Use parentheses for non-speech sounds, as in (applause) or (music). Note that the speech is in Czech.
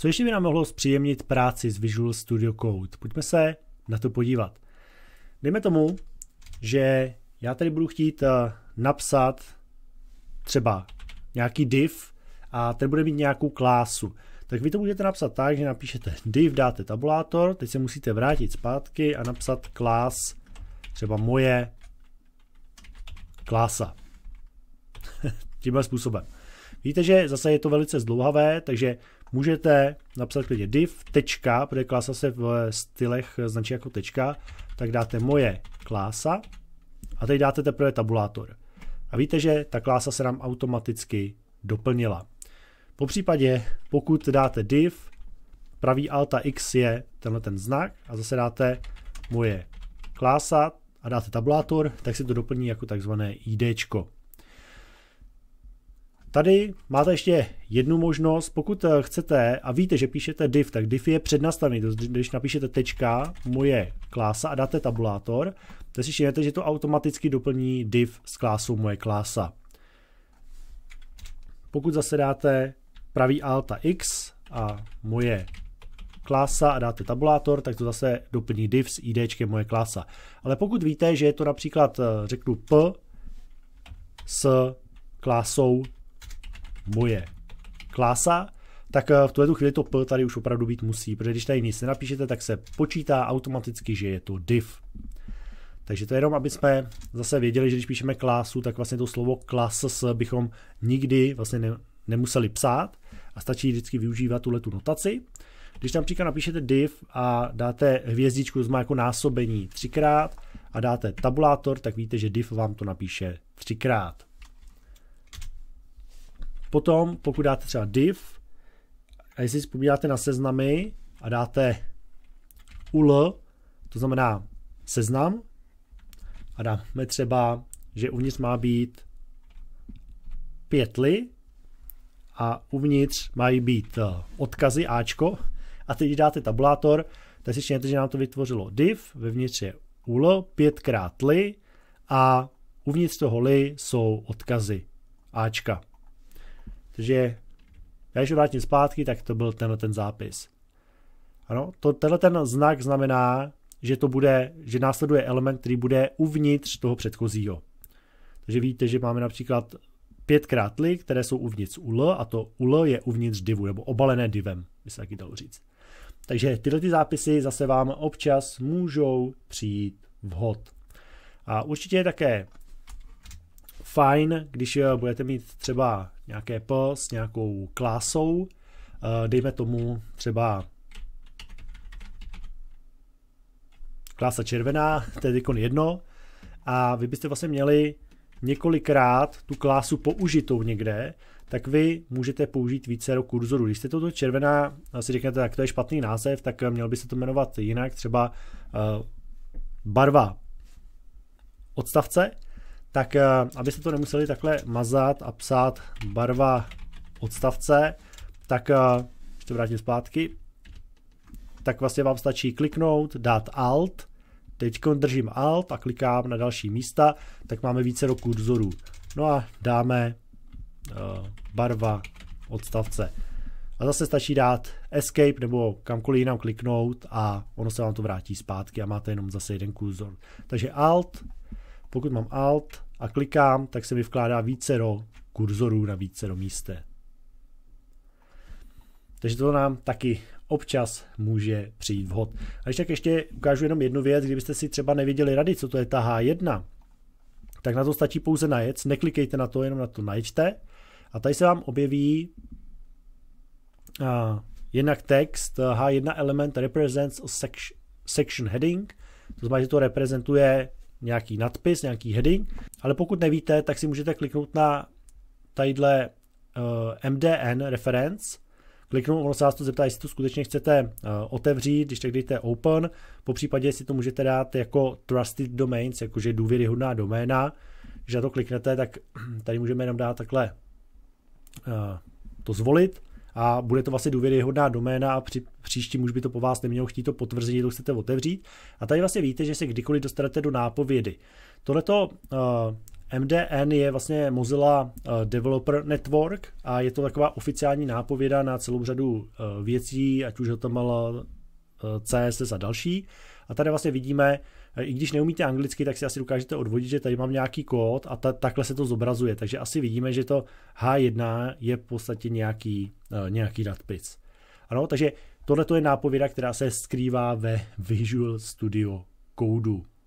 Co ještě by nám mohlo zpříjemnit práci s Visual Studio Code? Pojďme se na to podívat. Dejme tomu, že já tady budu chtít eh, napsat třeba nějaký div a ten bude mít nějakou klásu. Tak vy to můžete napsat tak, že napíšete div, dáte tabulátor, teď se musíte vrátit zpátky a napsat klás, třeba moje klása. (laughs) Tímhle způsobem. Víte, že zase je to velice zdlouhavé, takže můžete napsat klidně div tečka, protože klasa se v stylech značí jako tečka, tak dáte moje klasa a teď dáte teprve tabulátor. A víte, že ta klasa se nám automaticky doplnila. Po případě, pokud dáte div, pravý alta x je tenhle ten znak a zase dáte moje klasa a dáte tabulátor, tak si to doplní jako takzvané IDčko. Tady máte ještě jednu možnost, pokud eh, chcete a víte, že píšete div, tak div je přednastavený, když napíšete tečka, moje klása a dáte tabulátor, tak si všimnete, že to automaticky doplní div s klásu moje klása. Pokud zase dáte pravý alta x a moje klasa a dáte tabulátor, tak to zase doplní div s id moje klasa. Ale pokud víte, že je to například, eh, řeknu p s klásou moje klasa, tak eh, v tuhle chvíli to P tady už opravdu být musí, protože když tady nic nenapíšete, tak se počítá automaticky, že je to div. Takže to je jenom, aby jsme zase věděli, že když píšeme klasu, tak vlastně to slovo classes bychom nikdy vlastně ne, nemuseli psát a stačí vždycky využívat tuhle tu notaci. Když tam například napíšete div a dáte hvězdičku, to jako násobení třikrát a dáte tabulátor, tak víte, že div vám to napíše třikrát. Potom, pokud dáte třeba div, a jestli vzpomínáte na seznamy a dáte ul, to znamená seznam, a dáme třeba, že uvnitř má být pětly a uvnitř mají být eh, odkazy Ačko a teď dáte tabulátor, tak si všimněte, že nám to vytvořilo div, vevnitř je ul, pětkrát li a uvnitř toho li jsou odkazy Ačka že když vrátím zpátky, tak to byl tenhle ten zápis. Ano, to, tenhle ten znak znamená, že to bude, že následuje element, který bude uvnitř toho předchozího. Takže vidíte, že máme například pětkrát li, které jsou uvnitř UL a to UL je uvnitř divu, nebo obalené divem, by se taky dalo říct. Takže tyhle ty zápisy zase vám občas můžou přijít vhod. A určitě je také fajn, když eh, budete mít třeba nějaké P s nějakou klásou, eh, dejme tomu třeba klása červená, to je ikon jedno, a vy byste vlastně měli několikrát tu klásu použitou někde, tak vy můžete použít více kurzorů. Když jste toto červená, eh, si řeknete, tak to je špatný název, tak měl by se to jmenovat jinak, třeba barva odstavce, tak eh, abyste to nemuseli takhle mazat a psát barva odstavce, tak eh, ještě vrátím zpátky, tak vlastně vám stačí kliknout, dát Alt, teď držím Alt a klikám na další místa, tak máme více do kurzorů. No a dáme eh, barva odstavce. A zase stačí dát Escape nebo kamkoliv jinam kliknout a ono se vám to vrátí zpátky a máte jenom zase jeden kurzor. Takže Alt, pokud mám Alt a klikám, tak se mi vkládá více do kurzorů na více do míste. Takže to nám taky občas může přijít vhod. A když tak ještě ukážu jenom jednu věc, kdybyste si třeba nevěděli rady, co to je ta H1, tak na to stačí pouze najet, neklikejte na to, jenom na to najďte. a tady se vám objeví a, jednak text H1 element represents a section, section heading, to znamená, že to reprezentuje nějaký nadpis, nějaký heading, ale pokud nevíte, tak si můžete kliknout na tadyhle uh, eh, MDN reference, kliknout, ono se vás to zeptá, jestli to skutečně chcete uh, otevřít, když tak dejte open, po případě si to můžete dát jako trusted domains, jakože důvěryhodná doména, že to kliknete, tak (clears throat) tady můžeme jenom dát takhle uh, to zvolit a bude to vlastně důvěryhodná doména a při příštím už by to po vás nemělo chtít to potvrzení, to chcete otevřít. A tady vlastně víte, že se kdykoliv dostanete do nápovědy. Tohleto uh, eh, MDN je vlastně Mozilla eh, Developer Network a je to taková oficiální nápověda na celou řadu eh, věcí, ať už uh, CSS a další. A tady vlastně vidíme, i když neumíte anglicky, tak si asi dokážete odvodit, že tady mám nějaký kód a ta, takhle se to zobrazuje. Takže asi vidíme, že to H1 je v podstatě nějaký, eh, nějaký nadpis. Ano, takže tohle je nápověda, která se skrývá ve Visual Studio kódu.